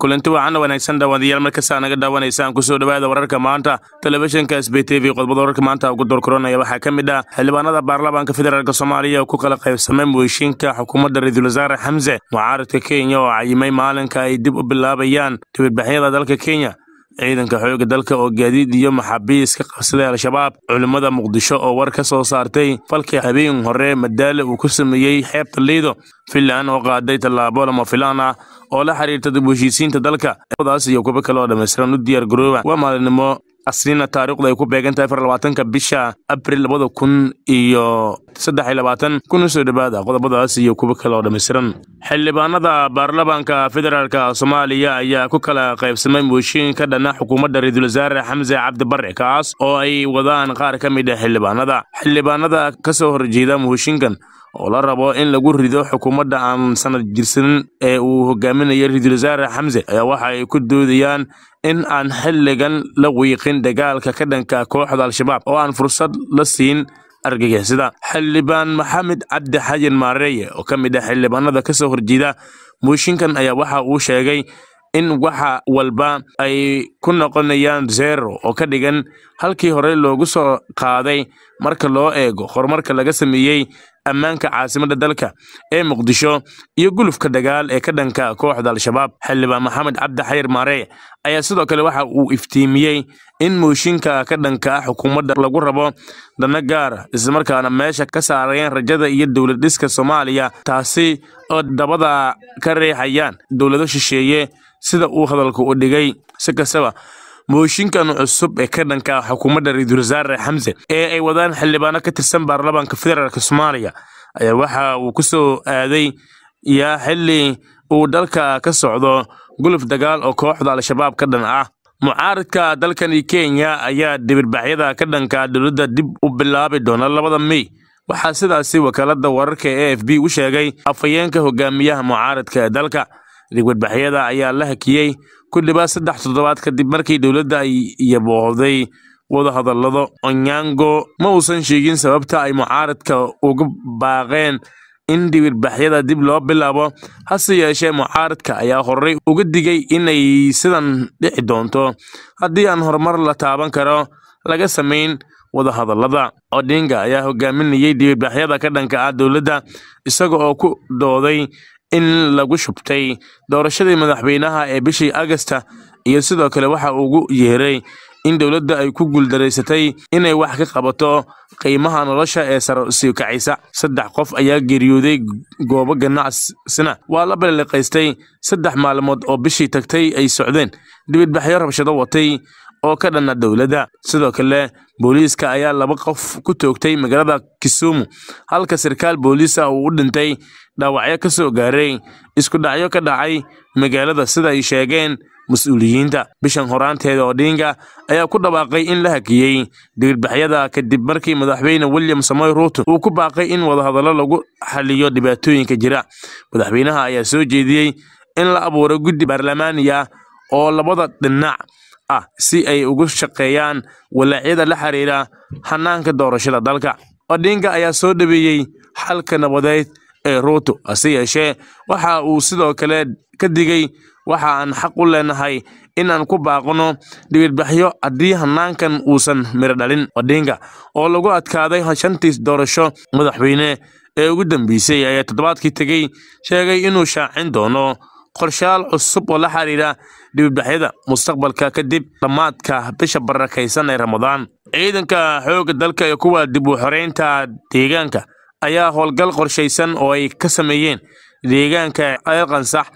kulanti waacana wanaagsan dhawaadayaal markastaa naga dhaawanaysaan kusoo dhowaada wararka maanta telefishinka b t v qodobada wararka maanta ugu doorkoronaya waxaa ka mid ah xildhibaanada baarlamaanka federaalka soomaaliya oo ku kala qaybsamay moeshinka xukuumadda ra-iisul wasaare xamse mucaaradka kenya oo cayimay maalinka ay dib u bilaabayaan dibadbaxyada dalka kenya ciidanka xooga dalka oo gaadiid iyo maxaabiis ka qabsaday al-shabaab culimmada muqdisho oo war ka soo saartay falkii habeen hore madaale uu ku sameeyey xeebta liido finlan oo qaaday tallaabo lama filaan ah oo la xiriirta dib u heshiisiinta dalka daas iyo kuba kale oo dhammaystiran u diyaar garooba waa maalinimo asriina taarikhda ay ku beegan tahay afar labaatanka bisha abril labada kun iyo saddex iyo labaatan kuna soo dhowaada qodobadaas iyo kuwa kale oo dhammaystiran xildhibaanada baarlamaanka federaalka soomaaliya ayaa ku kala qaybsamay mooshiin ka dhana xukuumadda ra-iisul wasaare xamse cabdibare kaas oo ay wadaan qaar ka mid a ah xildhibaanada xildhibaanada ka soo horjeeda mooshiinkan oo la rabo in lagu rido xukuumadda aan sanad jirsanin ee uu hogaaminaya ra-iisul wasaare xamse ayaa waxa ay ku doodayaan in aan xilligan la wiiqin dagaalka ka dhanka kooxda al-shabaab oo aan fursad la siin argagixisada xildhibaan maxamed cabdixayin maareeye oo ka mid ah xildhibaanada ka soo horjeeda mooshinkan ayaa waxa uu sheegay in waxa walba ay ku noqonayaan zero oo ka dhigan halkii hore loogu soo qaaday marka loo eego horumarka laga sameeyey ammaanka caasimadda dalka ee muqdisho iyo gulufka dagaal ee ka dhanka kooxda al-shabaab xildhibaan maxamed cabdi maare ayaa sidoo kale waxa uu iftiimiyey in mooshinka ka dhanka ah xukuumadda lagu rabo dana gaar islamarkaana meesha ka saarayaan rajada iyo dowlad dhiska soomaaliya taasi oo dabada ka reexayaan dowlado shisheeye sida uu hadalka u dhigay si kastaba mooshinkan cusub ee ka dhanka xukuumadda ra-iisul wasaare xamse ee ay wadaan xildhibaano ka tirsan baarlamaanka federaalka soomaaliya ayaa waxa uu ku soo aaday yaa xilli uu dalka ka socdo guluf dagaal oo kooxda al-shabaab ka dhan ah mucaaridka dalkani kenya ayaa dibirbaxyada ka dhanka dowladda dib u bilaabi doona labada mey waxaa sidaasi wakaaladda wararka e f b u sheegay afhayeenka hogaamiyaha mucaaridka ee dalka dibirbaxyada ayaa la hakiyey kullibaa saddex toddobaad kadib markii dowladda ay yaboohday wadahadallada onyango ma uusan sheegin sababta ay mucaaradka uga baaqeen in dibirbaxyada dib loo bilaabo hase yeeshee mucaaradka ayaa horey uga digay inay sidan dhici doonto haddii aan horumar la taaban karo laga samayn wadahadallada odinga ayaa hogaaminayey dhiwirbaxyada ka dhanka ah dowladda isaga oo ku dooday in lagu shubtay doorashadii madaxweynaha ee bishii agasta iyo sidoo kale waxa ugu yeeray in dowladda ay ku guuldaraysatay inay wax ka qabato qiimaha nolosha ee sare usii kacaysa saddex qof ayaa geeriyooday goobo ganacsina waa la balliqaystay saddex maalmood oo bishii tagtay ay socdeen dibadbaxyo rabshado watay oo ka dhanna dowladda sidoo kale booliiska ayaa laba qof ku toogtay magaalada kisuumu halka sarkaal booliis ah uu u dhintay dhaawacyo ka soo gaaray isku dhacyo ka dhacay magaalada sida ay sheegeen mas-uuliyiinta bishan horaanteeda odhiinga ayaa ku dhawaaqay in la hakiyey digirbaxyada kadib markii madaxweyne william samoy ruuto uu ku baaqay in wadahadallo lagu xaliyo dhibaatooyinka jira madaxweynaha ayaa soo jeediyey in la abuuro guddi baarlamaaniya oo labada dhinac ah si ay ugu shaqeeyaan walaacyada la xiriira hannaanka doorashada dalka odinga ayaa soo dhaweeyey xalka nabadeed ee ruuto hase yeeshee waxa uu sidoo kale ka digey waxa aan xaq u leenahay inaan ku baaqno dhibidbaxyo haddii hannaankan uusan miro dhalin odinga oo lagu adkaaday shantiis doorasho madaxweyne ee ugu dambeysay ayaa toddobaadkii tegey sheegay inuu shaacin doono qorshayaal cusub oo la xidhiidha dhibidhaxyada mustaqbalka kadib dhammaadka bisha barakaysan ee ramadaan ciidanka xoogga dalka ee kuwa dib u xoreynta deegaanka ayaa howlgal qorshaysan oo ay ka sameeyeen deegaanka ceelqansax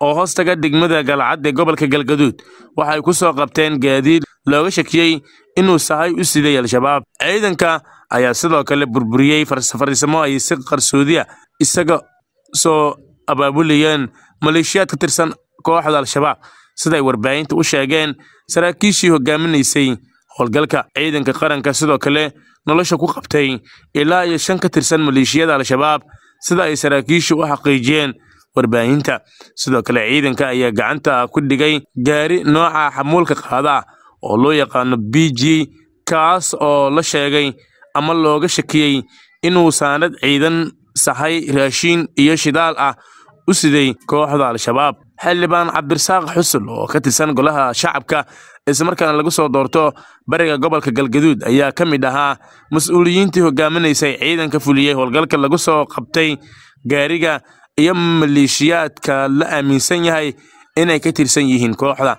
oo hoostaga degmada galcad ee gobolka galgaduud waxay ku soo qabteen gaadiid looga shakiyey inuu sahay u siday al-shabaab ciidanka ayaa sidoo kale burburiyey farsafarisamo ay si qarsoodiya isaga soo abaabulayeen maleeshiyaad ka tirsan kooxda al-shabaab sida ay warbaahinta u sheegeen saraakiishii hogaaminaysay howlgalka ciidanka qaranka sidoo kale nolosha ku qabtay ilaa iyo shan ka tirsan maleeshiyada al-shabaab sida ay saraakiishu u xaqiijiyeen warbaahinta sidoo kale ciidanka ayaa gacanta ku dhigay gaari nooca xamuulka qaada oo loo yaqaano b g kaas oo la sheegay ama looga shakiyey inuu saanad ciidan sahay raashiin iyo shidaal ah u siday kooxda al-shabaab xildhibaan cabdirasaaq xusul oo ka tirsan golaha shacabka islamarkaana lagu soo doorto bariga gobolka galgaduud ayaa ka mid ahaa mas-uuliyiintii hogaaminaysay ciidanka fuliyey howlgalka lagu soo qabtay gaariga iyo maleeshiyaadka la aaminsan yahay inay ka tirsan yihiin kooxda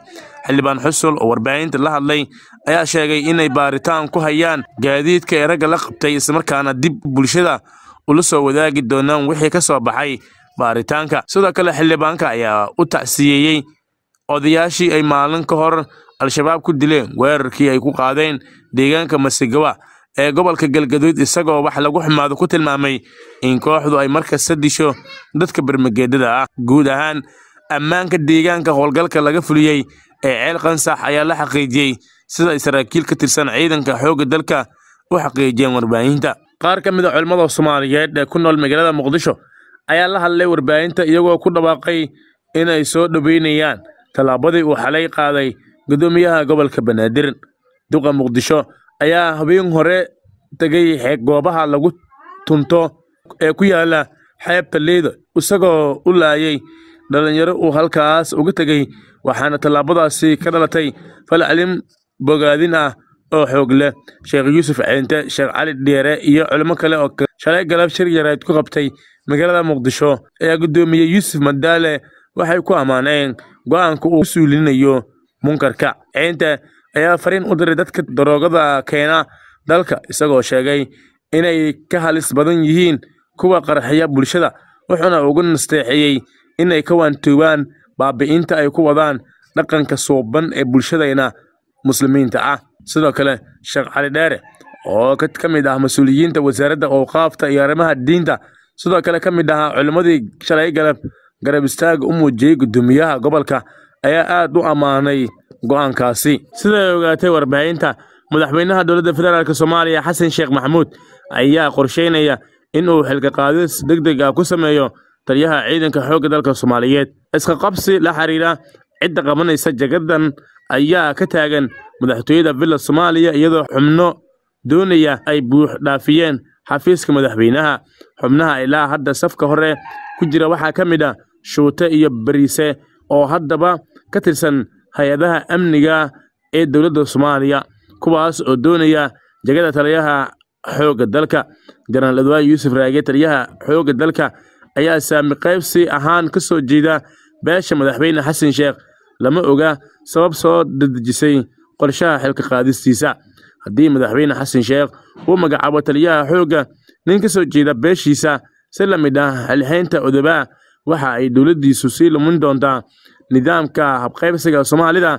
xildhibaan xusul oo warbaahinta la hadlay ayaa sheegay inay baaritaan ku hayaan gaadiidka ee ragga la qabtay islamarkaana dib bulshada ula soo wadaagi doonaan wixii ka soo baxay baaritaanka sidoo kale xildhibaanka ayaa u tacsiyeeyey odayaashii ay maalin ka hor al-shabaab ku dileen weerarkii ay ku qaadeen deegaanka masigawa ee gobolka galgaduud isagoo wax lagu xumaado ku tilmaamay in kooxdu ay markasta disho dadka bermageedada ah guud ahaan ammaanka deegaanka howlgalka laga fuliyey ee ceel qansax ayaa la xaqiijiyey sida ay saraakiil ka tirsan ciidanka xoogga dalka u xaqiijiyeen warbaahinta qaar ka mid a ah culimmada soomaaliyeed ee ku nool magaalada muqdisho ayaa la hadlay warbaahinta iyagoo ku dhawaaqay inay soo dhoweynayaan tallaabadii uu xalay qaaday guddoomiyaha gobolka banaadir duqa muqdisho ayaa habeen hore tegay goobaha lagu tunto ee ku yaalla xeebta liida isagoo u laayay dhallinyaro uu halkaas uga tegey waxaana tallaabadaasi ka dhalatay falcelin bogaadin ah oo xoog leh sheekh yuusuf ceente sheekh cali dheere iyo culimo kale oo shalay galab shir yareed ku qabtay magaalada muqdisho ayaa guddoomiye yuusuf madaale waxay ku ammaaneen go'aanka uu ku suulinayo munkarka ciinta ayaa fariin u diray dadka daroogada keena dalka isagoo sheegay inay ka halis badan yihiin kuwa qarxiya bulshada wuxuuna ugu nasteexiyey inay ka waantoobaan baabi'inta ay ku wadaan dhaqanka suuban ee bulshadayna muslimiinta ah sidoo kale sheekh cali dheere oo ka mid ah mas-uuliyiinta wasaaradda awqaafta iyo arrimaha diinta sidoo kale ka mid ahaa culimmadii shalay galab garab istaaga u muujiyey guddoomiyaha gobolka ayaa aad u ammaanay go'aankaasi ay ogaatay warbaahinta madaxweynaha dowladda federaalk soomaaliya xasan sheekh maxamuud ayaa qorshaynaya in uu xilkaqaadis deg deg ah ku sameeyo taliyaha ciidanka xoogga dalka soomaaliyeed iska qabsi la xiriira cidda qabanaysa jagadan ayaa ka taagan madaxtooyada villa soomaaliya iyadoo xubno doonaya ay buux dhaafiyeen xafiiska madaxweynaha xubnaha ilaa hadda safka hore ku jira waxaa ka mid ah shuute iyo bariise oo haddaba ka tirsan hay-adaha amniga ee dowladda soomaaliya kuwaas oo doonaya jegada taliyaha xoogga dalka jenaraal edwaan yuusuf raage taliyaha xoogga dalka ayaa saami qaybsi ahaan ka soo jeeda beesha madaxweyne xasan sheekh lama oga sabab soo dadejisay qorshaha xilka qaadistiisa haddii madaxweyne xasan sheekh uu magacaabo taliyaha xoogga nin ka soo jeeda beeshiisa si la mid ah xilxaynta odobaa waxa ay dowladdiisu sii lumin doontaa nidaamka habqaybsiga soomaalida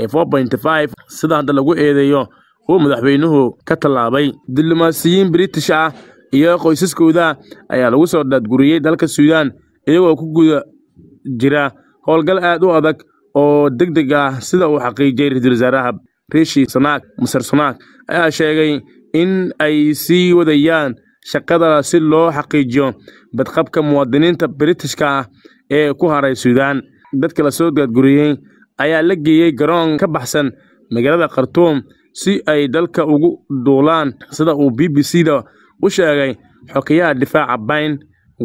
ee sida hadda lagu eedeeyo uu madaxweynuhu ka tallaabay diblomaasiyiin british ah iyo qoysaskooda ayaa lagu soo dhaadguriyey dalka suudaan iyagoo ku guda jira howlgal aad u adag oo deg deg ah sida uu xaqiijiyey ra-iisul wasaaraha rishi sanaag maser sanaag ayaa sheegay in ay sii wadayaan shaqada si loo xaqiijiyo badqabka muwaadiniinta britishka ah ee ku haray suudaan dadka la soo gaadguriyey ayaa la geeyey garoon ka baxsan magaalada khartuum si ay dalka ugu duulaan sida uu b b c da u sheegay xokiyaha difaaca bayn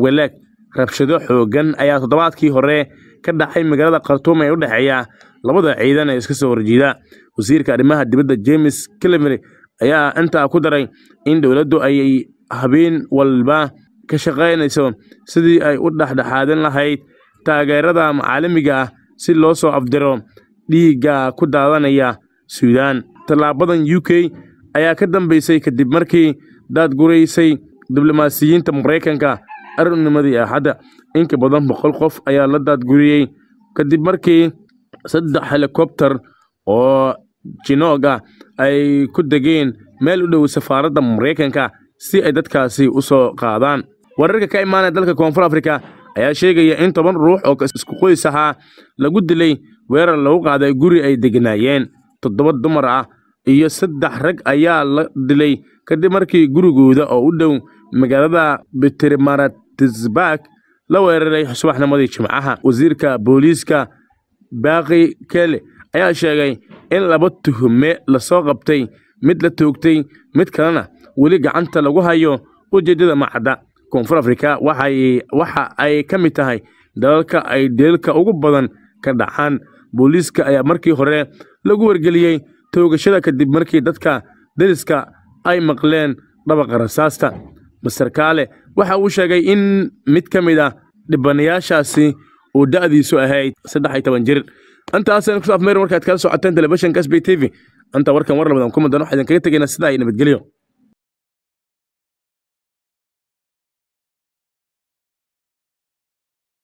weleg rabshado xooggan ayaa toddobaadkii hore ka dhacay magaalada khartuum ee u dhexeeya labada ciidan ee iska soo horjeeda wasiirka arrimaha dibadda james clemery ayaa intaa ku daray in dowladdu ayay habeen walba ka shaqaynayso sidii ay u dhexdhexaadin lahayd taageerada caalamiga ah si loo soo afdiro dhiigga ku daadanaya suudaan tallaabadan u k ayaa ka dambaysay kadib markii daadguraysay diblomaasiyiinta maraykanka arurnimadii axadda inka badan boqol qof ayaa la daadguriyey kadib markii saddex helikobter oo jinoog ah ay ku degeen meel u dhow safaaradda maraykanka si ay dadkaasi u soo qaadaan wararka ka imaanaya dalka koonfur afrika ayaa sheegaya in toban ruux oo isku qoys ahaa lagu dilay weerar lagu qaaday guri ay degnaayeen toddoba dumar ah iyo saddex rag ayaa la dilay kadib markii gurigooda oo u dhow magaalada betermaratisbak la weeraray subaxnimadii jimcaha wasiirka booliiska Baaqi Kele ayaa sheegay in laba tuhume lasoo qabtay mid la toogtay mid kalena weli gacanta lagu hayo ujeedada macadda koonfur afrika waxa ay ka mid tahay dalalka ay deelka ugu badan ka dhacaan booliiska ayaa markii hore lagu wargeliyey toogashada kadib markii dadka deriska ay maqleen dhabaqa rasaasta master kaale waxa uu sheegay in mid ka mid a ah dhibanayaashaasi uu da'diisu ahayd saddex toban jir intaasaan ku saafmeer markaad kala socoteen telefishinka sb t v inta warkan war labadan kuma dano waxaydan kaga tegaynaa sida iyo nabadgelyo